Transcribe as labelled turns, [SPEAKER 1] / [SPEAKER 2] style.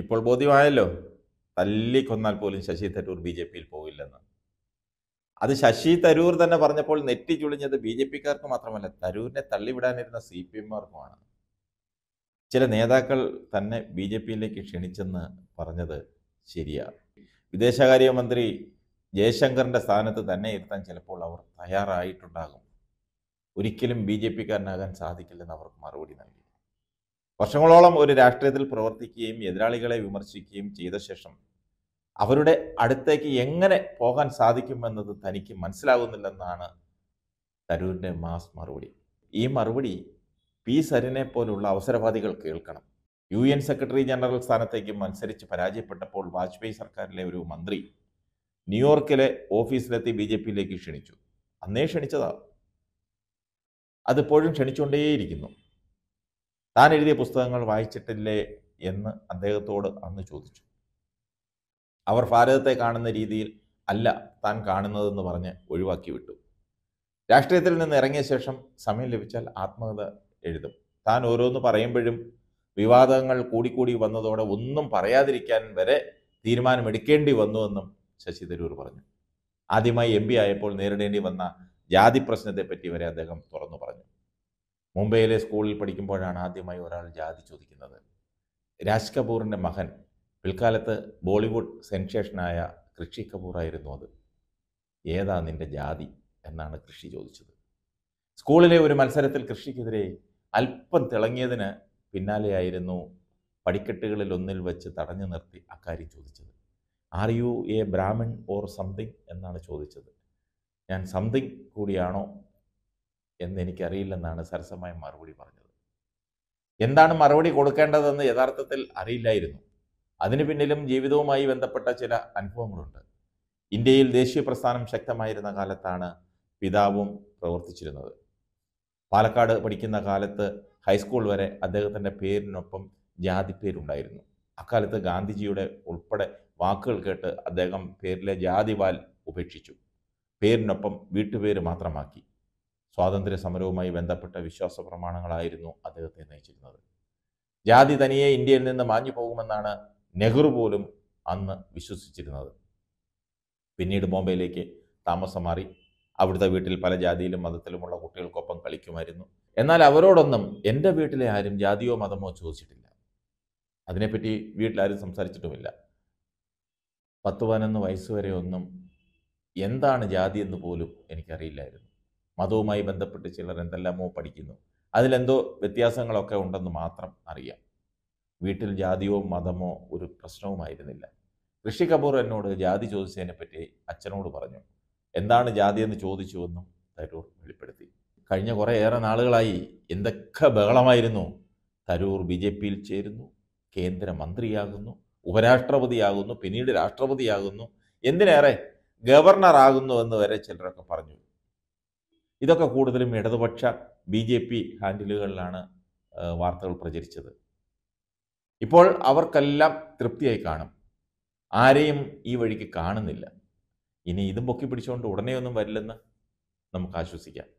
[SPEAKER 1] ഇപ്പോൾ ബോധ്യമായല്ലോ തല്ലിക്കൊന്നാൽ പോലും Sasi Tharoor B J പിയിൽ പോകില്ലെന്ന് അത് ശശി തരൂർ തന്നെ പറഞ്ഞപ്പോൾ നെറ്റി ചുളിഞ്ഞത് ബി ജെ പിക്കാർക്ക് മാത്രമല്ല തരൂരിനെ തള്ളിവിടാനിരുന്ന സി പി എമ്മാർക്കുമാണ് ചില നേതാക്കൾ തന്നെ ബി ജെ പിയിലേക്ക് ക്ഷണിച്ചെന്ന് പറഞ്ഞത് ശരിയാണ് വിദേശകാര്യമന്ത്രി ജയശങ്കറിൻ്റെ സ്ഥാനത്ത് തന്നെ ഇരുത്താൻ ചിലപ്പോൾ അവർ തയ്യാറായിട്ടുണ്ടാകും ഒരിക്കലും ബി ജെ പിക്കാരനാകാൻ സാധിക്കില്ലെന്ന് അവർക്ക് മറുപടി നൽകി വർഷങ്ങളോളം ഒരു രാഷ്ട്രീയത്തിൽ പ്രവർത്തിക്കുകയും എതിരാളികളെ വിമർശിക്കുകയും ചെയ്ത ശേഷം അവരുടെ അടുത്തേക്ക് എങ്ങനെ പോകാൻ സാധിക്കുമെന്നത് തനിക്ക് മനസ്സിലാകുന്നില്ലെന്നാണ് തരൂരിൻ്റെ മാസ് മറുപടി ഈ മറുപടി പി സരിനെ പോലുള്ള അവസരവാദികൾ കേൾക്കണം യു എൻ സെക്രട്ടറി ജനറൽ സ്ഥാനത്തേക്ക് മത്സരിച്ച് പരാജയപ്പെട്ടപ്പോൾ വാജ്പേയി സർക്കാരിലെ ഒരു മന്ത്രി ന്യൂയോർക്കിലെ ഓഫീസിലെത്തി ബി ജെ പിയിലേക്ക് ക്ഷണിച്ചു അന്നേ ക്ഷണിച്ചതാ അതിപ്പോഴും ക്ഷണിച്ചുകൊണ്ടേയിരിക്കുന്നു താൻ എഴുതിയ പുസ്തകങ്ങൾ വായിച്ചിട്ടില്ലേ എന്ന് അദ്ദേഹത്തോട് അന്ന് ചോദിച്ചു അവർ ഭാരതത്തെ കാണുന്ന രീതിയിൽ അല്ല താൻ കാണുന്നതെന്ന് പറഞ്ഞ് ഒഴിവാക്കി വിട്ടു രാഷ്ട്രീയത്തിൽ നിന്ന് ഇറങ്ങിയ ശേഷം സമയം ലഭിച്ചാൽ ആത്മകഥ എഴുതും താൻ ഓരോന്ന് പറയുമ്പോഴും വിവാദങ്ങൾ കൂടിക്കൂടി വന്നതോടെ ഒന്നും പറയാതിരിക്കാൻ വരെ തീരുമാനമെടുക്കേണ്ടി വന്നുവെന്നും ശശി തരൂർ പറഞ്ഞു ആദ്യമായി എം ആയപ്പോൾ നേരിടേണ്ടി വന്ന ജാതി പ്രശ്നത്തെപ്പറ്റി വരെ അദ്ദേഹം തുറന്നു മുംബൈയിലെ സ്കൂളിൽ പഠിക്കുമ്പോഴാണ് ആദ്യമായി ഒരാൾ ജാതി ചോദിക്കുന്നത് രാജ് കപൂറിൻ്റെ മകൻ പിൽക്കാലത്ത് ബോളിവുഡ് സെൻസേഷനായ കൃഷി കപൂറായിരുന്നു അത് ഏതാ നിൻ്റെ ജാതി എന്നാണ് കൃഷി ചോദിച്ചത് സ്കൂളിലെ ഒരു മത്സരത്തിൽ കൃഷിക്കെതിരെ അല്പം തിളങ്ങിയതിന് പിന്നാലെയായിരുന്നു പടിക്കെട്ടുകളിൽ ഒന്നിൽ വെച്ച് തടഞ്ഞു നിർത്തി അക്കാര്യം ചോദിച്ചത് are you a Brahmin or something എന്നാണ് ചോദിച്ചത് ഞാൻ സംതിങ് കൂടിയാണോ എനിക്കറിയില്ലെന്നാണ് സരസമായ മറുപടി പറഞ്ഞത് എന്താണ് മറുപടി കൊടുക്കേണ്ടതെന്ന് യഥാർത്ഥത്തിൽ അറിയില്ലായിരുന്നു അതിനു പിന്നിലും ജീവിതവുമായി ബന്ധപ്പെട്ട ചില അനുഭവങ്ങളുണ്ട് ഇന്ത്യയിൽ ദേശീയ പ്രസ്ഥാനം ശക്തമായിരുന്ന കാലത്താണ് പിതാവും പ്രവർത്തിച്ചിരുന്നത് പാലക്കാട് പഠിക്കുന്ന കാലത്ത് ഹൈസ്കൂൾ വരെ അദ്ദേഹത്തിൻ്റെ പേരിനൊപ്പം ജാതിപ്പേരുണ്ടായിരുന്നു അക്കാലത്ത് ഗാന്ധിജിയുടെ ഉൾപ്പെടെ വാക്കുകൾ കേട്ട് അദ്ദേഹം പേരിലെ ജാതിവാൽ ഉപേക്ഷിച്ചു പേരിനൊപ്പം വീട്ടുപേര് മാത്രമാക്കി സ്വാതന്ത്ര്യ സമരവുമായി ബന്ധപ്പെട്ട വിശ്വാസ പ്രമാണങ്ങളായിരുന്നു അദ്ദേഹത്തെ നയിച്ചിരുന്നത് ജാതി തനിയെ ഇന്ത്യയിൽ നിന്ന് മാഞ്ഞു പോകുമെന്നാണ് നെഹ്റു പോലും അന്ന് വിശ്വസിച്ചിരുന്നത് പിന്നീട് ബോംബെയിലേക്ക് താമസം മാറി അവിടുത്തെ വീട്ടിൽ പല ജാതിയിലും മതത്തിലുമുള്ള കുട്ടികൾക്കൊപ്പം കളിക്കുമായിരുന്നു എന്നാൽ അവരോടൊന്നും എൻ്റെ വീട്ടിലെ ആരും ജാതിയോ മതമോ ചോദിച്ചിട്ടില്ല അതിനെപ്പറ്റി വീട്ടിലാരും സംസാരിച്ചിട്ടുമില്ല പത്ത് പതിനൊന്ന് വയസ്സ് വരെ ഒന്നും എന്താണ് ജാതി എന്ന് പോലും എനിക്കറിയില്ലായിരുന്നു മതവുമായി ബന്ധപ്പെട്ട് ചിലർ എന്തെല്ലാമോ പഠിക്കുന്നു അതിലെന്തോ വ്യത്യാസങ്ങളൊക്കെ ഉണ്ടെന്ന് മാത്രം അറിയാം വീട്ടിൽ ജാതിയോ മതമോ ഒരു പ്രശ്നവുമായിരുന്നില്ല ഋഷി കപൂർ എന്നോട് ജാതി പറ്റി അച്ഛനോട് പറഞ്ഞു എന്താണ് ജാതി എന്ന് ചോദിച്ചുവെന്നും തരൂർ വെളിപ്പെടുത്തി കഴിഞ്ഞ കുറേ ഏറെ നാളുകളായി എന്തൊക്കെ ബഹളമായിരുന്നു തരൂർ ബി ജെ പിയിൽ ചേരുന്നു കേന്ദ്രമന്ത്രിയാകുന്നു ഉപരാഷ്ട്രപതിയാകുന്നു പിന്നീട് രാഷ്ട്രപതിയാകുന്നു എന്തിനേറെ ഗവർണറാകുന്നു എന്ന് വരെ ചിലരൊക്കെ പറഞ്ഞു ഇതൊക്കെ കൂടുതലും ഇടതുപക്ഷ ബി ജെ പി ഹാൻഡിലുകളിലാണ് വാർത്തകൾ പ്രചരിച്ചത് ഇപ്പോൾ അവർക്കെല്ലാം തൃപ്തിയായി കാണും ആരെയും ഈ വഴിക്ക് കാണുന്നില്ല ഇനി ഇതും പൊക്കി പിടിച്ചുകൊണ്ട് ഉടനെയൊന്നും വരില്ലെന്ന് നമുക്ക് ആശ്വസിക്കാം